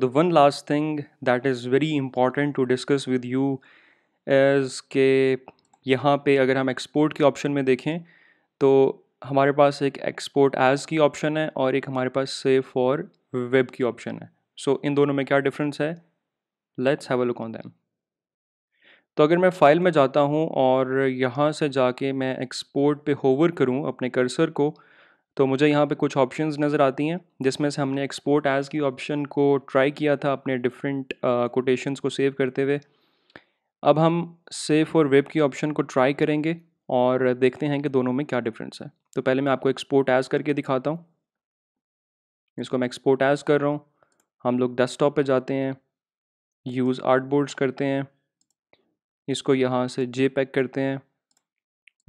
The one last thing that is very important to discuss with you is के यहाँ पे अगर हम एक्सपोर्ट के ऑप्शन में देखें तो हमारे पास एक एक्सपोर्ट एज की ऑप्शन है और एक हमारे पास सेव फॉर वेब की ऑप्शन है सो so, इन दोनों में क्या डिफरेंस है let's have a look on them. तो अगर मैं फाइल में जाता हूँ और यहाँ से जाके मैं एक्सपोर्ट पे होवर करूँ अपने कर्सर को तो मुझे यहाँ पे कुछ ऑप्शंस नज़र आती हैं जिसमें से हमने एक्सपोर्ट एज़ की ऑप्शन को ट्राई किया था अपने डिफरेंट कोटेशंस को सेव करते हुए अब हम सेव और वेब की ऑप्शन को ट्राई करेंगे और देखते हैं कि दोनों में क्या डिफरेंस है तो पहले मैं आपको एक्सपोर्ट एज़ करके दिखाता हूँ इसको मैं एक्सपोर्ट एज़ कर रहा हूँ हम लोग डेस्कटॉप पे जाते हैं यूज़ आर्ट बोर्ड्स करते हैं इसको यहाँ से जे करते हैं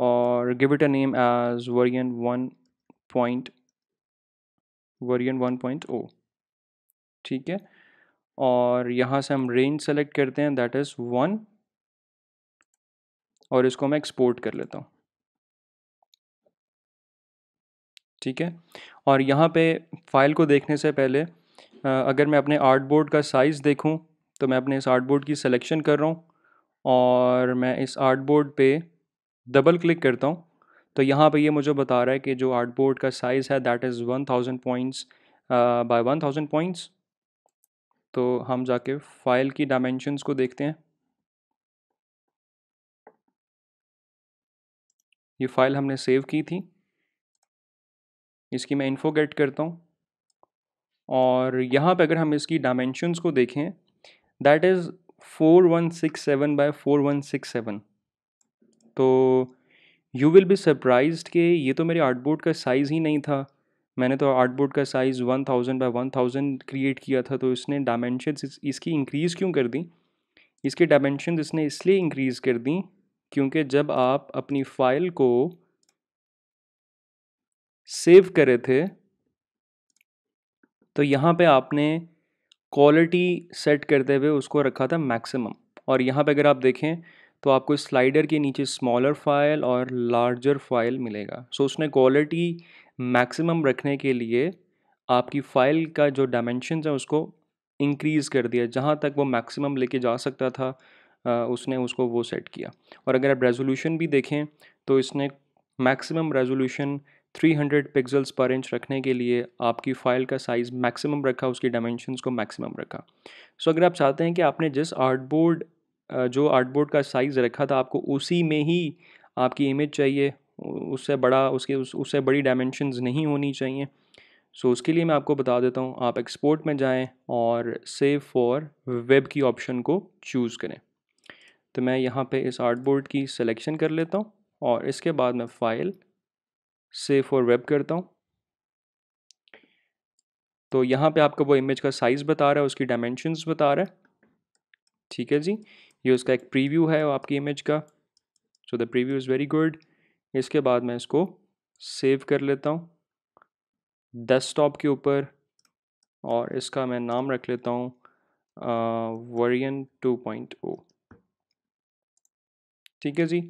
और give it a name as version one point version oh ठीक है और यहाँ से हम रेंज सेलेक्ट करते हैं दैट इज़ वन और इसको मैं एक्सपोर्ट कर लेता हूँ ठीक है और यहाँ पे फाइल को देखने से पहले अगर मैं अपने आर्ट बोर्ड का साइज़ देखूँ तो मैं अपने इस आर्ट बोर्ड की सिलेक्शन कर रहा हूँ और मैं इस आर्ट बोर्ड पे डबल क्लिक करता हूँ तो यहाँ पे ये मुझे बता रहा है कि जो आर्ट बोर्ड का साइज़ है that is one thousand points by one thousand points तो हम जाके फाइल की डायमेंशंस को देखते हैं ये फाइल हमने सेव की थी इसकी मैं इन्फो गेट करता हूँ और यहाँ पे अगर हम इसकी डायमेंशनस को देखें that is four one six seven by four one six seven तो यू विल बी सरप्राइज कि ये तो मेरे आर्ट बोर्ड का साइज़ ही नहीं था मैंने तो आर्ट बोर्ड का size one thousand by one thousand create किया था तो इसने डायमेंशन इसकी इंक्रीज़ क्यों कर दी इसके डायमेंशन इसने इसलिए इंक्रीज़ कर दी क्योंकि जब आप अपनी फाइल को सेव करे थे तो यहाँ पे आपने क्वालिटी सेट करते हुए उसको रखा था मैक्सिमम और यहाँ पे अगर आप देखें तो आपको स्लाइडर के नीचे स्मॉलर फाइल और लार्जर फाइल मिलेगा सो so, उसने क्वालिटी मैक्सिमम रखने के लिए आपकी फ़ाइल का जो डायमेंशन है उसको इंक्रीज़ कर दिया जहाँ तक वो मैक्सिमम लेके जा सकता था उसने उसको वो सेट किया और अगर आप रेजोल्यूशन भी देखें तो इसने maximum resolution 300 pixels per inch रखने के लिए आपकी फ़ाइल का साइज़ मैक्सिमम रखा उसकी डायमेंशनस को मैक्सिमम रखा सो so, अगर आप चाहते हैं कि आपने जिस आर्टबोर्ड जो आर्टबोर्ड का साइज़ रखा था आपको उसी में ही आपकी इमेज चाहिए उससे बड़ा उसके उस, उससे बड़ी डायमेंशनज नहीं होनी चाहिए सो so, उसके लिए मैं आपको बता देता हूँ आप एक्सपोर्ट में जाएँ और सेव फॉर वेब की ऑप्शन को चूज़ करें तो मैं यहाँ पे इस आर्टबोर्ड की सिलेक्शन कर लेता हूँ और इसके बाद मैं फ़ाइल सेव फॉर वेब करता हूँ तो यहाँ पे आपका वो इमेज का साइज़ बता रहा है उसकी डायमेंशनस बता रहा है ठीक है जी ये उसका एक प्रीव्यू है आपकी इमेज का so the preview is very good इसके बाद मैं इसको सेव कर लेता हूँ डेस्कटॉप के ऊपर और इसका मैं नाम रख लेता हूँ वरियन टू पॉइंट ओ ठीक है जी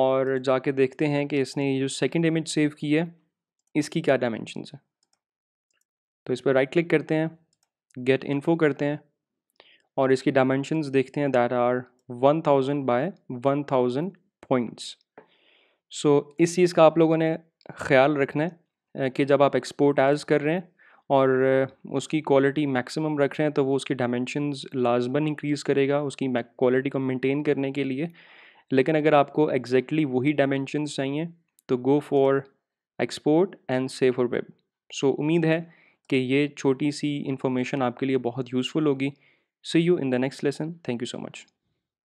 और जाके देखते हैं कि इसने ये जो सेकंड इमेज सेव की है इसकी क्या डायमेंशनस है तो इस पर राइट क्लिक करते हैं गेट इन्फो करते हैं और इसकी डायमेंशंस देखते हैं that are 1000 by 1000 points so इस चीज़ का आप लोगों ने ख्याल रखना है कि जब आप एक्सपोर्ट एज कर रहे हैं और उसकी क्वालिटी मैक्सिमम रख रहे हैं तो वो उसकी डायमेंशंस लाजमन इंक्रीज़ करेगा उसकी क्वालिटी को मेंटेन करने के लिए लेकिन अगर आपको एग्जैक्टली exactly वही डायमेंशंस चाहिए तो go for export and save for web so उम्मीद है कि ये छोटी सी इन्फॉर्मेशन आपके लिए बहुत यूज़फुल होगी See you in the next lesson. Thank you so much.